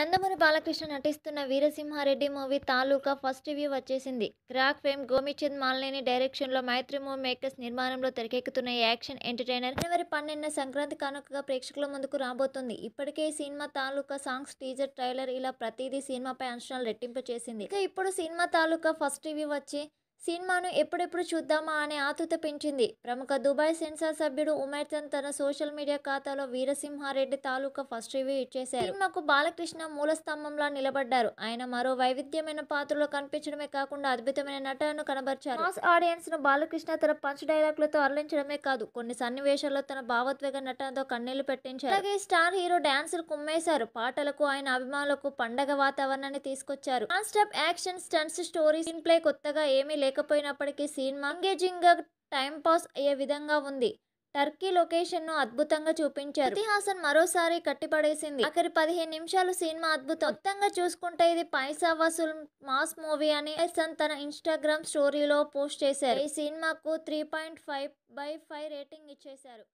నందమూరి బాలకృష్ణ నటిస్తున్న వీరసింహారెడ్డి మూవీ తాలూకా first view వచ్చేసింది క్రాక్ ఫేమ్ గోమిచంద్ మాల్నేని డైరెక్షన్లో మైత్రి మూవీ మేకర్స్ నిర్మాణంలో తెరకెక్కుతున్న యాక్షన్ ఎంటర్టైనర్ జనవరి పన్నెండున సంక్రాంతి కానుకగా ప్రేక్షకుల ముందుకు రాబోతుంది ఇప్పటికే ఈ సినిమా తాలూకా సాంగ్స్ టీజర్ ట్రైలర్ ఇలా ప్రతిదీ సినిమాపై అంచనాలు రెట్టింపు చేసింది ఇక ఇప్పుడు సినిమా తాలూకా ఫస్ట్ వ్యూ వచ్చి సినిమాను ఎప్పుడెప్పుడు చూద్దామా అనే ఆతృత పెంచింది ప్రముఖ దుబాయ్ సెన్సార్ సభ్యుడు ఉమేర్తన్ తన సోషల్ మీడియా ఖాతాలో వీరసింహారెడ్డి తాలూకా ఫస్ట్ రివ్యూ ఇచ్చేశారు సినిమాకు బాలకృష్ణ స్తంభంలా నిలబడ్డారు ఆయన మరో వైవిధ్యమైన పాత్రలో కనిపించడమే కాకుండా అద్భుతమైన నటనను కనబర్చారు మాస్ ఆడియన్స్ ను బాలకృష్ణ తన పంచ్ డైలాగ్లతో అరలించడమే కాదు కొన్ని సన్నివేశాల్లో తన భావోద్వేగ నటనతో కన్నీళ్లు పెట్టించారు అలాగే స్టార్ హీరో డాన్సులు కుమ్మేశారు పాటలకు ఆయన అభిమానులకు పండగ వాతావరణాన్ని తీసుకొచ్చారు non stop action stunts story screenplay కొత్తగా ఏమీ లేదు లేకపోయినప్పటికీ సినిమా టైం టైంపాస్ అయ్యే విధంగా ఉంది టర్కీ లొకేషన్ ను అద్భుతంగా చూపించారు ఇతిహాసం మరోసారి కట్టిపడేసింది అక్కడి పదిహేను నిమిషాలు సినిమా అద్భుతం మొత్తంగా చూసుకుంటే ఇది పైసా వసూల్ మాస్ మూవీ అని ఎస్ఎన్ తన ఇన్స్టాగ్రామ్ స్టోరీలో పోస్ట్ చేశారు ఈ సినిమాకు three point five by five rating ఇచ్చేశారు